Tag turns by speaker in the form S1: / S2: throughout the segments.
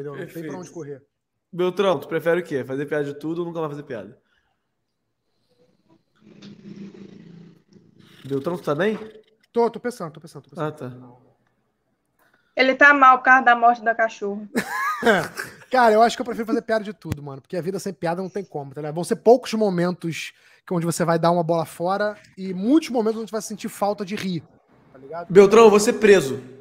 S1: Entendeu? Não tem pra onde correr. Beltrão, tu prefere o quê? Fazer piada de tudo ou nunca mais fazer piada? Beltrão, tu tá bem? Tô, tô pensando, tô pensando, tô pensando. Ah, tá.
S2: Ele tá mal por causa da morte da cachorro.
S1: Cara, eu acho que eu prefiro fazer piada de tudo, mano. Porque a vida sem piada não tem como, tá ligado? Vão ser poucos momentos onde você vai dar uma bola fora e muitos momentos onde você vai sentir falta de rir, tá ligado?
S2: Beltrão, eu vou ser preso.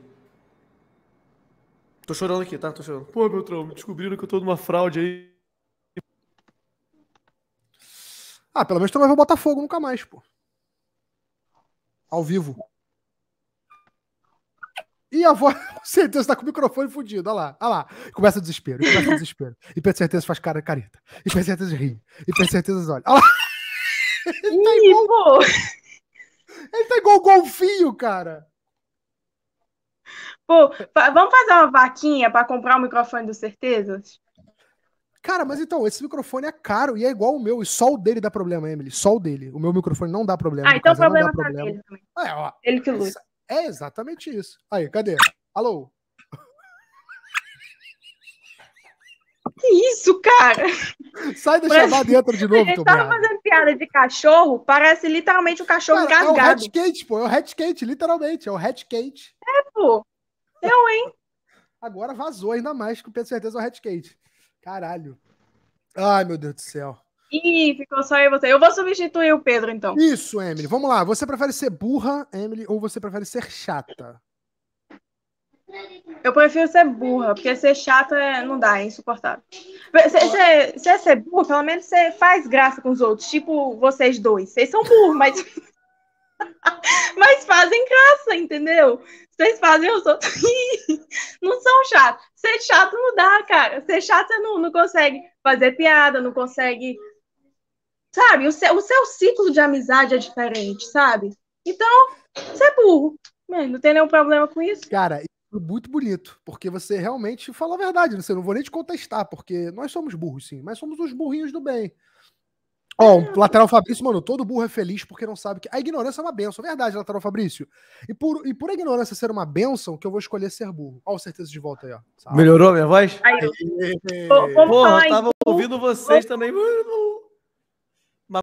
S1: Tô chorando aqui, tá? Tô chorando. Pô, Beltrão, descobriram que eu tô numa fraude aí. Ah, pelo menos tu não vai ver o Botafogo nunca mais, pô. Ao vivo. E a voz, com certeza, tá com o microfone fudido. Olha lá, olha lá. Começa o desespero, começa o desespero. E com certeza faz cara careta. E com certeza ri. E com certeza olha. Olha lá.
S2: Ele tá igual... Ele tá igual o golfinho, cara. Pô, vamos fazer uma vaquinha para comprar o microfone do Certezas?
S1: Cara, mas então, esse microfone é caro e é igual o meu, e só o dele dá problema, Emily. Só o dele. O meu microfone não dá problema. Ah, então o problema, tá dele
S2: também. É, ó, Ele que é luta.
S1: É exatamente isso. Aí, cadê? Alô?
S2: Que isso, cara? Sai do parece... dentro de novo, Ele tava fazendo piada de cachorro, parece literalmente um cachorro cara, engasgado. É o Red Kate, pô. É o Red Kate, literalmente.
S1: É o Red Kate. É, pô. Deu, hein? Agora vazou ainda mais, com
S2: certeza, o Red Kate. Caralho.
S1: Ai, meu Deus do céu.
S2: Ih, ficou só eu você. Eu vou substituir o Pedro, então.
S1: Isso, Emily. Vamos lá. Você prefere ser burra, Emily, ou você prefere
S2: ser chata? Eu prefiro ser burra, porque ser chata é, não dá, é insuportável. Se é ser burra, pelo menos você faz graça com os outros, tipo vocês dois. Vocês são burros, mas. Mas fazem graça, entendeu? Vocês fazem os outros. não são chatos. Ser chato não dá, cara. Ser chato você não, não consegue fazer piada, não consegue. Sabe? O seu, o seu ciclo de amizade é diferente, sabe? Então, você é burro. não tem nenhum problema com isso. Cara, é muito bonito, porque você realmente fala a verdade.
S1: Você né? não vou nem te contestar, porque nós somos burros, sim, mas somos os burrinhos do bem. Ó, oh, lateral Fabrício, mano, todo burro é feliz porque não sabe que. A ignorância é uma benção, verdade, lateral Fabrício. E por, e por a ignorância ser uma benção, que eu vou escolher ser burro. Ó, o certeza de volta aí, ó.
S2: Sabe? Melhorou minha voz? Aí, Porra, eu tava ouvindo vocês também.